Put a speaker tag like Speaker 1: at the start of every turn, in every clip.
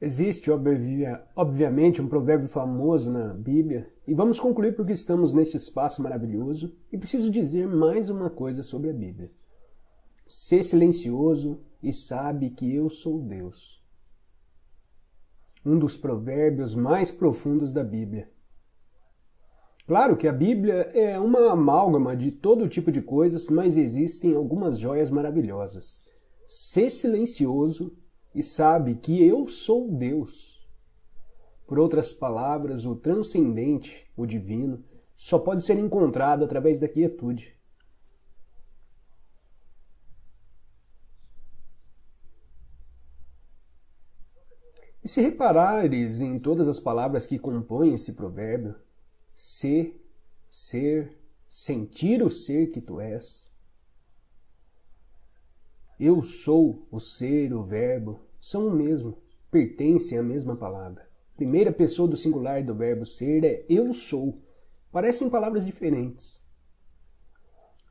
Speaker 1: Existe, obvia, obviamente, um provérbio famoso na Bíblia, e vamos concluir porque estamos neste espaço maravilhoso e preciso dizer mais uma coisa sobre a Bíblia. Ser silencioso e sabe que eu sou Deus. Um dos provérbios mais profundos da Bíblia. Claro que a Bíblia é uma amálgama de todo tipo de coisas, mas existem algumas joias maravilhosas. Ser silencioso e sabe que eu sou Deus. Por outras palavras, o transcendente, o divino, só pode ser encontrado através da quietude. E se reparares em todas as palavras que compõem esse provérbio, ser, ser, sentir o ser que tu és. Eu sou o ser, o verbo, são o mesmo, pertencem à mesma palavra. Primeira pessoa do singular do verbo ser é eu sou. Parecem palavras diferentes.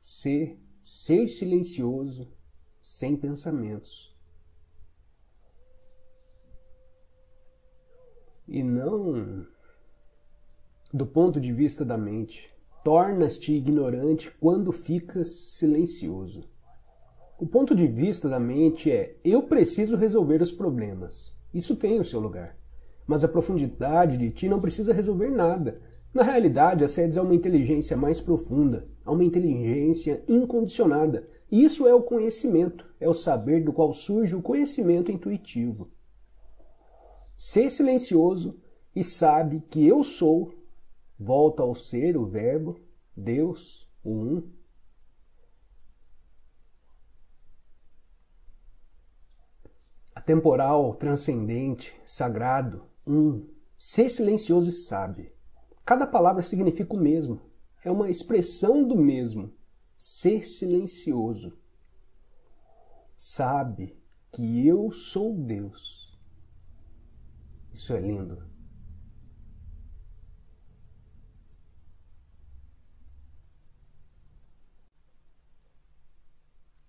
Speaker 1: Ser, ser silencioso, sem pensamentos. E não do ponto de vista da mente. Tornas-te ignorante quando ficas silencioso. O ponto de vista da mente é: eu preciso resolver os problemas. Isso tem o seu lugar. Mas a profundidade de ti não precisa resolver nada. Na realidade, acedes a é uma inteligência mais profunda, a uma inteligência incondicionada. E isso é o conhecimento, é o saber do qual surge o conhecimento intuitivo. Ser silencioso e sabe que eu sou, volta ao ser, o Verbo, Deus, o Um, temporal, transcendente, sagrado, um. Ser silencioso e sabe. Cada palavra significa o mesmo. É uma expressão do mesmo. Ser silencioso. Sabe que eu sou Deus. Isso é lindo.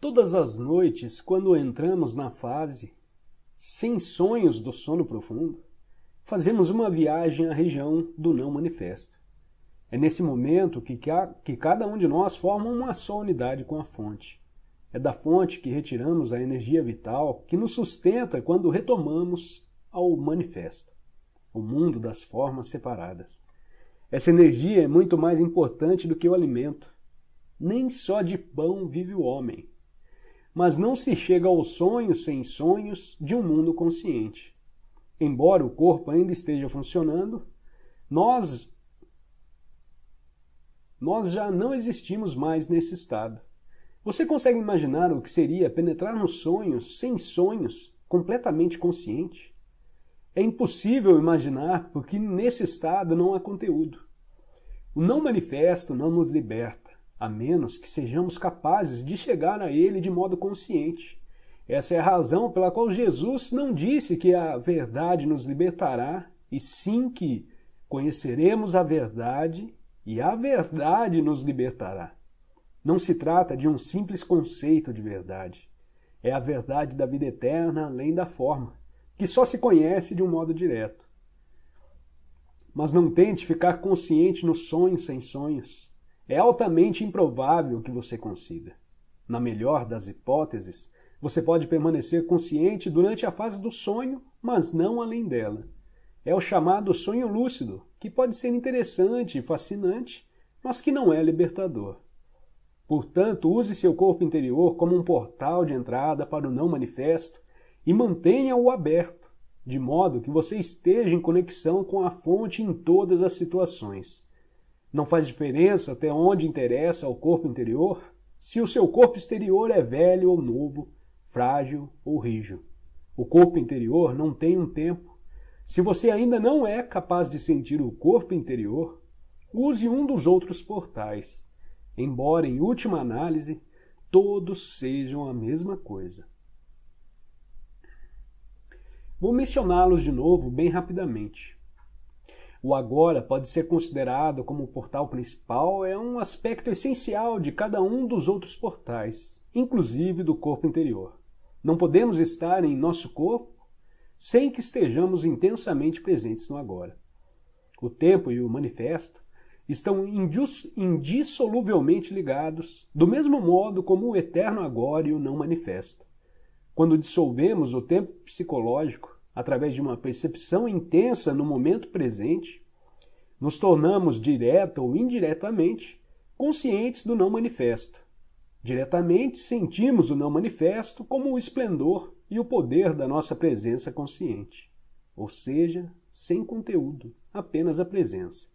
Speaker 1: Todas as noites, quando entramos na fase sem sonhos do sono profundo, fazemos uma viagem à região do não manifesto. É nesse momento que, que cada um de nós forma uma só unidade com a fonte. É da fonte que retiramos a energia vital que nos sustenta quando retomamos ao manifesto, o mundo das formas separadas. Essa energia é muito mais importante do que o alimento. Nem só de pão vive o homem, mas não se chega ao sonho sem sonhos de um mundo consciente. Embora o corpo ainda esteja funcionando, nós nós já não existimos mais nesse estado. Você consegue imaginar o que seria penetrar nos sonhos sem sonhos, completamente consciente? É impossível imaginar porque nesse estado não há conteúdo. O não manifesto não nos liberta a menos que sejamos capazes de chegar a Ele de modo consciente. Essa é a razão pela qual Jesus não disse que a verdade nos libertará, e sim que conheceremos a verdade e a verdade nos libertará. Não se trata de um simples conceito de verdade. É a verdade da vida eterna além da forma, que só se conhece de um modo direto. Mas não tente ficar consciente nos sonhos sem sonhos é altamente improvável que você consiga. Na melhor das hipóteses, você pode permanecer consciente durante a fase do sonho, mas não além dela. É o chamado sonho lúcido, que pode ser interessante e fascinante, mas que não é libertador. Portanto, use seu corpo interior como um portal de entrada para o não manifesto e mantenha-o aberto, de modo que você esteja em conexão com a fonte em todas as situações. Não faz diferença até onde interessa ao corpo interior se o seu corpo exterior é velho ou novo, frágil ou rijo. O corpo interior não tem um tempo. Se você ainda não é capaz de sentir o corpo interior, use um dos outros portais, embora em última análise todos sejam a mesma coisa. Vou mencioná-los de novo bem rapidamente. O agora pode ser considerado como o portal principal, é um aspecto essencial de cada um dos outros portais, inclusive do corpo interior. Não podemos estar em nosso corpo sem que estejamos intensamente presentes no agora. O tempo e o manifesto estão indissoluvelmente ligados, do mesmo modo como o eterno agora e o não manifesto. Quando dissolvemos o tempo psicológico, através de uma percepção intensa no momento presente, nos tornamos direta ou indiretamente conscientes do não manifesto. Diretamente sentimos o não manifesto como o esplendor e o poder da nossa presença consciente, ou seja, sem conteúdo, apenas a presença.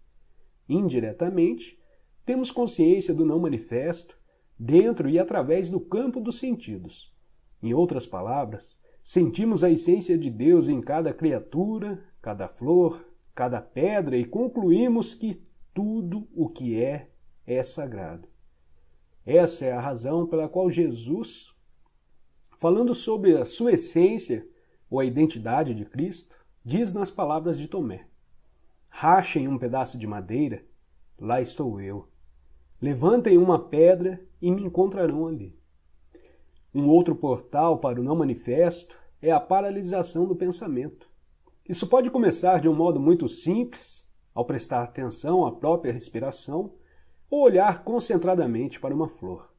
Speaker 1: Indiretamente, temos consciência do não manifesto dentro e através do campo dos sentidos. Em outras palavras, Sentimos a essência de Deus em cada criatura, cada flor, cada pedra e concluímos que tudo o que é é sagrado. Essa é a razão pela qual Jesus, falando sobre a sua essência ou a identidade de Cristo, diz nas palavras de Tomé: Rachem um pedaço de madeira, lá estou eu. Levantem uma pedra e me encontrarão ali. Um outro portal para o não manifesto é a paralisação do pensamento. Isso pode começar de um modo muito simples, ao prestar atenção à própria respiração ou olhar concentradamente para uma flor,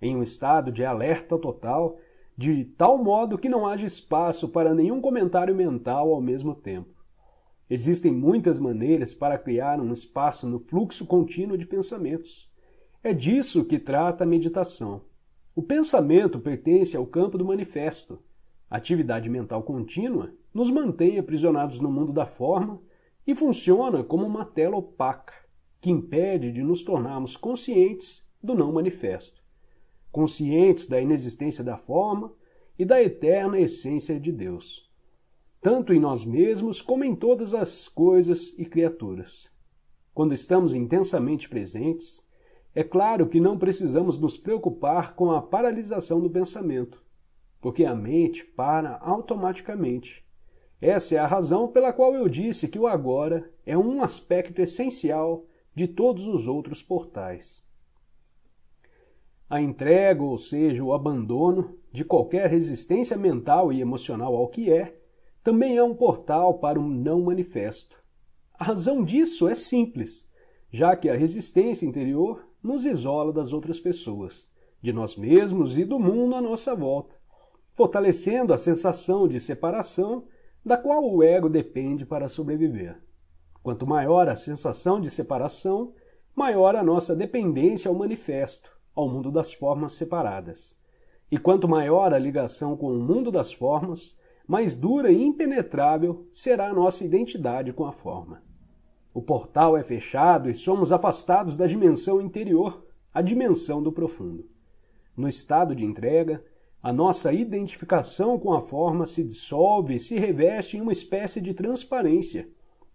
Speaker 1: em um estado de alerta total, de tal modo que não haja espaço para nenhum comentário mental ao mesmo tempo. Existem muitas maneiras para criar um espaço no fluxo contínuo de pensamentos. É disso que trata a meditação. O pensamento pertence ao campo do manifesto. A atividade mental contínua nos mantém aprisionados no mundo da forma e funciona como uma tela opaca, que impede de nos tornarmos conscientes do não manifesto, conscientes da inexistência da forma e da eterna essência de Deus, tanto em nós mesmos como em todas as coisas e criaturas. Quando estamos intensamente presentes, é claro que não precisamos nos preocupar com a paralisação do pensamento, porque a mente para automaticamente. Essa é a razão pela qual eu disse que o agora é um aspecto essencial de todos os outros portais. A entrega, ou seja, o abandono de qualquer resistência mental e emocional ao que é, também é um portal para um não manifesto. A razão disso é simples, já que a resistência interior nos isola das outras pessoas, de nós mesmos e do mundo à nossa volta, fortalecendo a sensação de separação da qual o ego depende para sobreviver. Quanto maior a sensação de separação, maior a nossa dependência ao manifesto, ao mundo das formas separadas. E quanto maior a ligação com o mundo das formas, mais dura e impenetrável será a nossa identidade com a forma. O portal é fechado e somos afastados da dimensão interior, a dimensão do profundo. No estado de entrega, a nossa identificação com a forma se dissolve e se reveste em uma espécie de transparência,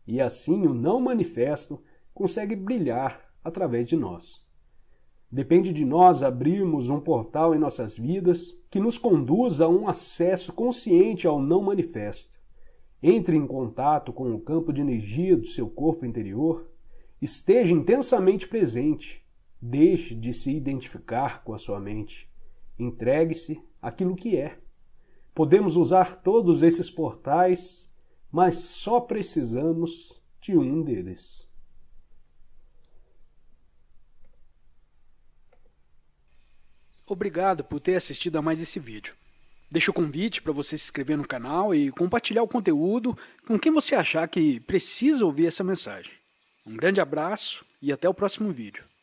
Speaker 1: e assim o não manifesto consegue brilhar através de nós. Depende de nós abrirmos um portal em nossas vidas que nos conduza a um acesso consciente ao não manifesto entre em contato com o campo de energia do seu corpo interior, esteja intensamente presente, deixe de se identificar com a sua mente, entregue-se àquilo que é. Podemos usar todos esses portais, mas só precisamos de um deles. Obrigado por ter assistido a mais esse vídeo. Deixo o convite para você se inscrever no canal e compartilhar o conteúdo com quem você achar que precisa ouvir essa mensagem. Um grande abraço e até o próximo vídeo.